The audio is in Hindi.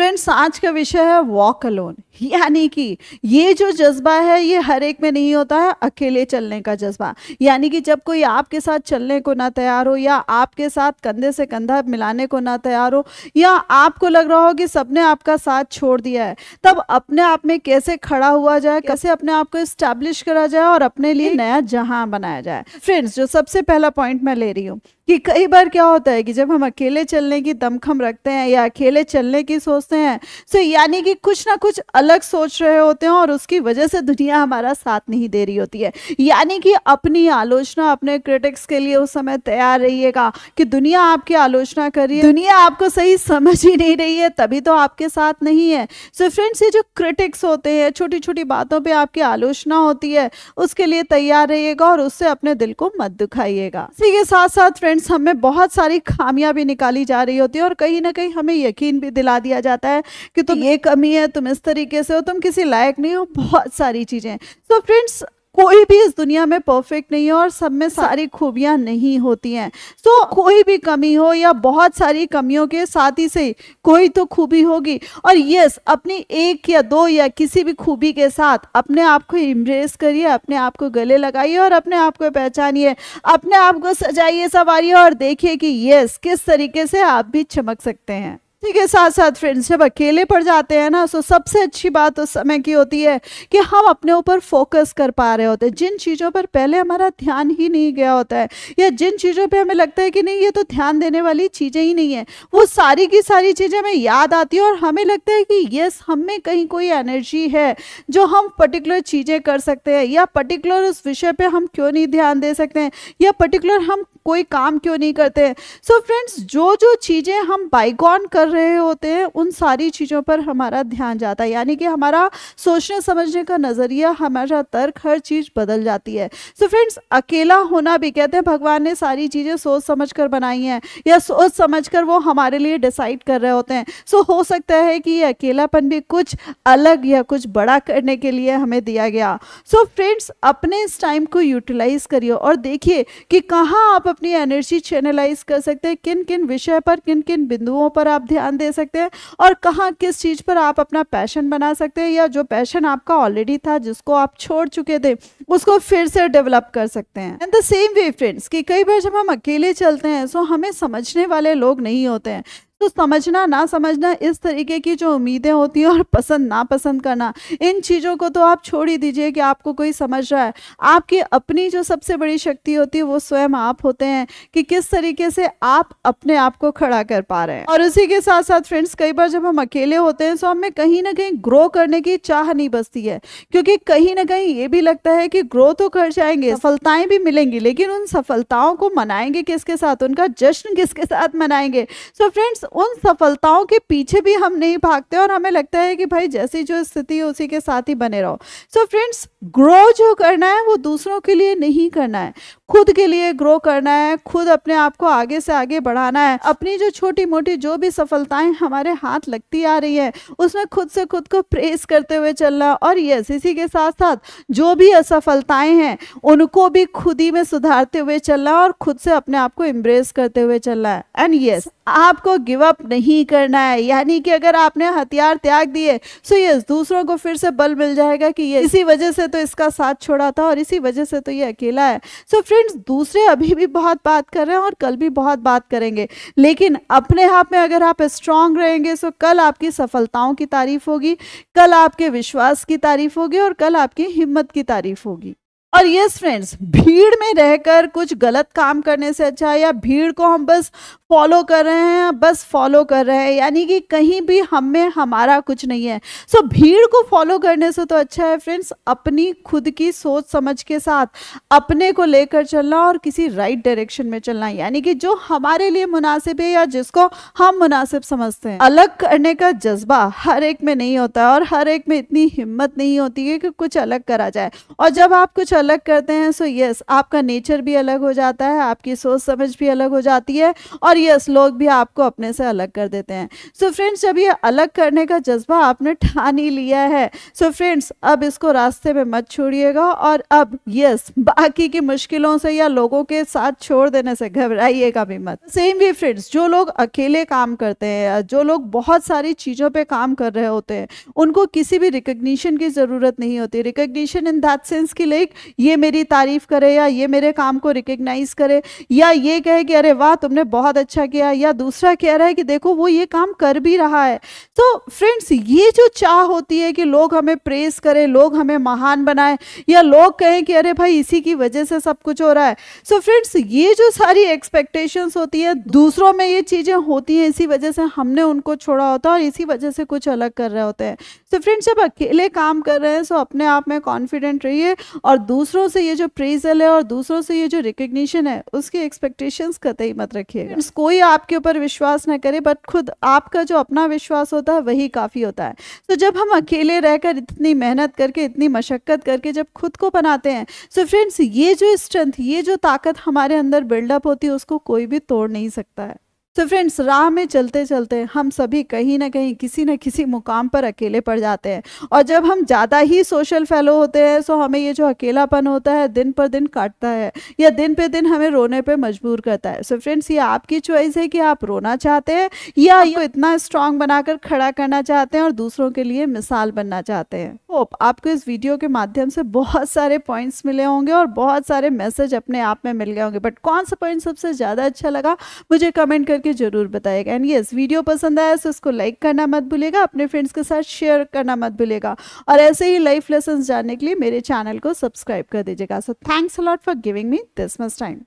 फ्रेंड्स आज का विषय है वॉक अलोन यानी कि ये जो जज्बा है ये हर एक में नहीं होता है अकेले चलने का जज्बा यानी कि जब कोई आपके साथ चलने को ना तैयार हो या आपके साथ कंधे से कंधा मिलाने को ना तैयार हो या आपको लग रहा हो कि सबने आपका साथ छोड़ दिया है तब अपने आप में कैसे खड़ा हुआ जाए कैसे अपने आप को इस्टेब्लिश करा जाए और अपने लिए नया जहां बनाया जाए फ्रेंड्स जो सबसे पहला पॉइंट मैं ले रही हूँ कि कई बार क्या होता है कि जब हम अकेले चलने की दमखम रखते हैं या अकेले चलने की सोचते हैं सो तो यानी कि कुछ ना कुछ अलग सोच रहे होते हैं और उसकी वजह से दुनिया हमारा साथ नहीं दे रही होती है यानी कि अपनी आलोचना अपने क्रिटिक्स के लिए उस समय तैयार रहिएगा कि दुनिया आपकी आलोचना कर रही है दुनिया आपको सही समझ ही नहीं रही है तभी तो आपके साथ नहीं है सो फ्रेंड्स ये जो क्रिटिक्स होते हैं छोटी छोटी बातों पर आपकी आलोचना होती है उसके लिए तैयार रहिएगा और उससे अपने दिल को मत दुखाइएगा इसी के साथ साथ फ्रेंड्स फ्रेंड्स हमें बहुत सारी खामियां भी निकाली जा रही होती है और कहीं ना कहीं हमें यकीन भी दिला दिया जाता है कि तुम तो ये कमी है तुम इस तरीके से हो तुम किसी लायक नहीं हो बहुत सारी चीज़ें सो फ्रेंड्स कोई भी इस दुनिया में परफेक्ट नहीं है और सब में सारी खूबियाँ नहीं होती हैं so, तो कोई भी कमी हो या बहुत सारी कमियों के साथ ही से कोई तो खूबी होगी और यस अपनी एक या दो या किसी भी खूबी के साथ अपने आप को इम्प्रेस करिए अपने आप को गले लगाइए और अपने आप को पहचानिए अपने आप को सजाइए संवारिए और देखिए कि यस किस तरीके से आप भी चमक सकते हैं इसी के साथ साथ फ्रेंड्स जब अकेले पड़ जाते हैं ना तो सबसे अच्छी बात उस समय की होती है कि हम अपने ऊपर फोकस कर पा रहे होते हैं जिन चीज़ों पर पहले हमारा ध्यान ही नहीं गया होता है या जिन चीज़ों पे हमें लगता है कि नहीं ये तो ध्यान देने वाली चीज़ें ही नहीं है वो सारी की सारी चीज़ें हमें याद आती है और हमें लगता है कि यस हमें कहीं कोई एनर्जी है जो हम पर्टिकुलर चीज़ें कर सकते हैं या पर्टिकुलर उस विषय पर हम क्यों नहीं ध्यान दे सकते हैं या पर्टिकुलर हम कोई काम क्यों नहीं करते हैं सो फ्रेंड्स जो जो चीज़ें हम बाइकॉन कर रहे होते हैं उन सारी चीज़ों पर हमारा ध्यान जाता है यानी कि हमारा सोचने समझने का नज़रिया हमारा तर्क हर चीज़ बदल जाती है सो so फ्रेंड्स अकेला होना भी कहते हैं भगवान ने सारी चीज़ें सोच समझ कर बनाई हैं या सोच समझ कर वो हमारे लिए डिसाइड कर रहे होते हैं सो so, हो सकता है कि ये अकेलापन भी कुछ अलग या कुछ बड़ा करने के लिए हमें दिया गया सो so, फ्रेंड्स अपने इस टाइम को यूटिलाइज करिए और देखिए कि कहाँ आप अपनी एनर्जी चैनलाइज कर सकते हैं किन किन विषय पर किन किन बिंदुओं पर आप ध्यान दे सकते हैं और कहाँ किस चीज़ पर आप अपना पैशन बना सकते हैं या जो पैशन आपका ऑलरेडी था जिसको आप छोड़ चुके थे उसको फिर से डेवलप कर सकते हैं and the same way friends कि कई बार जब हम अकेले चलते हैं सो हमें समझने वाले लोग नहीं होते हैं तो समझना ना समझना इस तरीके की जो उम्मीदें होती हैं और पसंद ना पसंद करना इन चीज़ों को तो आप छोड़ ही दीजिए कि आपको कोई समझ रहा है आपकी अपनी जो सबसे बड़ी शक्ति होती है वो स्वयं आप होते हैं कि किस तरीके से आप अपने आप को खड़ा कर पा रहे हैं और उसी के साथ साथ फ्रेंड्स कई बार जब हम अकेले होते हैं तो हमें कहीं ना कहीं ग्रो करने की चाह नहीं बसती है क्योंकि कहीं ना कहीं ये भी लगता है कि ग्रो तो कर जाएंगे सफलताएं भी मिलेंगी लेकिन उन सफलताओं को मनाएंगे किसके साथ उनका जश्न किसके साथ मनाएंगे सो so फ्रेंड्स उन सफलताओं के पीछे भी हम नहीं भागते और हमें लगता है कि भाई जैसी जो स्थिति है उसी के साथ ही बने रहो सो फ्रेंड्स ग्रो जो करना है वो दूसरों के लिए नहीं करना है खुद के लिए ग्रो करना है खुद अपने आप को आगे से आगे बढ़ाना है अपनी जो छोटी मोटी जो भी सफलताएं हमारे हाथ लगती आ रही है उसमें खुद से खुद को प्रेस करते हुए चलना और यस इसी के साथ साथ जो भी असफलताएं हैं उनको भी खुद ही में सुधारते हुए चलना और खुद से अपने आप को इम्ब्रेस करते हुए चलना है एंड यस आपको गिव अप नहीं करना है यानी कि अगर आपने हथियार त्याग दिए सो यस दूसरों को फिर से बल मिल जाएगा कि ये इसी वजह से तो इसका साथ छोड़ा था और इसी वजह से तो ये अकेला है सो so, फिर फ्रेंड्स दूसरे अभी भी बहुत बात कर रहे हैं और कल भी बहुत बात करेंगे लेकिन अपने आप हाँ में अगर आप स्ट्रांग रहेंगे तो कल आपकी सफलताओं की तारीफ होगी कल आपके विश्वास की तारीफ होगी और कल आपकी हिम्मत की तारीफ होगी और यस फ्रेंड्स भीड़ में रहकर कुछ गलत काम करने से अच्छा है या भीड़ को हम बस फॉलो कर रहे हैं बस फॉलो कर रहे हैं यानी कि कहीं भी हम में हमारा कुछ नहीं है सो so, भीड़ को फॉलो करने से तो अच्छा है फ्रेंड्स अपनी खुद की सोच समझ के साथ अपने को लेकर चलना और किसी राइट डायरेक्शन में चलना यानी कि जो हमारे लिए मुनासिब है या जिसको हम मुनासिब समझते हैं अलग करने का जज्बा हर एक में नहीं होता और हर एक में इतनी हिम्मत नहीं होती है कि कुछ अलग करा जाए और जब आप कुछ अलग करते हैं सो यस आपका नेचर भी अलग हो जाता है आपकी सोच समझ भी अलग हो जाती है और यस लोग भी आपको अपने से अलग कर देते हैं सो so फ्रेंड्स जब ये अलग करने का जज्बा आपने ठान ही लिया है सो so फ्रेंड्स अब इसको रास्ते में मत छोड़िएगा और अब यस बाकी की मुश्किलों से या लोगों के साथ छोड़ देने से घबराइएगा भी मत सेम वे फ्रेंड्स जो लोग अकेले काम करते हैं जो लोग बहुत सारी चीज़ों पर काम कर रहे होते हैं उनको किसी भी रिकग्निशन की ज़रूरत नहीं होती रिकग्निशन इन दैट सेंस की लाइक ये मेरी तारीफ करे या ये मेरे काम को रिकग्नाइज करे या ये कहे कि अरे वाह तुमने बहुत अच्छा किया या दूसरा कह रहा है कि देखो वो ये काम कर भी रहा है तो फ्रेंड्स ये जो चाह होती है कि लोग हमें प्रेस करें लोग हमें महान बनाए या लोग कहें कि अरे भाई इसी की वजह से सब कुछ हो रहा है सो so फ्रेंड्स ये जो सारी एक्सपेक्टेशंस होती है दूसरों में ये चीज़ें होती हैं इसी वजह से हमने उनको छोड़ा होता है और इसी वजह से कुछ अलग कर रहे होते हैं सो so फ्रेंड्स जब अकेले काम कर रहे हैं सो so अपने आप में कॉन्फिडेंट रहिए और दूसरे दूसरों से ये जो प्रेजल है और दूसरों से ये जो रिकग्निशन है उसकी एक्सपेक्टेशंस कतई मत रखिए कोई आपके ऊपर विश्वास ना करे बट खुद आपका जो अपना विश्वास होता है वही काफ़ी होता है तो जब हम अकेले रहकर इतनी मेहनत करके इतनी मशक्क़त करके जब खुद को बनाते हैं सो फ्रेंड्स ये जो स्ट्रेंथ ये जो ताकत हमारे अंदर बिल्डअप होती है उसको कोई भी तोड़ नहीं सकता है तो फ्रेंड्स राह में चलते चलते हम सभी कहीं ना कहीं किसी न किसी मुकाम पर अकेले पड़ जाते हैं और जब हम ज़्यादा ही सोशल फैलो होते हैं सो तो हमें ये जो अकेलापन होता है दिन पर दिन काटता है या दिन पे दिन हमें रोने पे मजबूर करता है सो फ्रेंड्स ये आपकी चॉइस है कि आप रोना चाहते हैं या आपको इतना स्ट्रांग बनाकर खड़ा करना चाहते हैं और दूसरों के लिए मिसाल बनना चाहते हैं होप आपको इस वीडियो के माध्यम से बहुत सारे पॉइंट्स मिले होंगे और बहुत सारे मैसेज अपने आप में मिल गए होंगे बट कौन सा पॉइंट सबसे ज़्यादा अच्छा लगा मुझे कमेंट करके ज़रूर बताएगा एंड येस वीडियो पसंद आया तो इसको लाइक करना मत भूलेगा अपने फ्रेंड्स के साथ शेयर करना मत भूलेगा और ऐसे ही लाइफ लेसन जानने के लिए मेरे चैनल को सब्सक्राइब कर दीजिएगा so thanks a lot for giving me this much time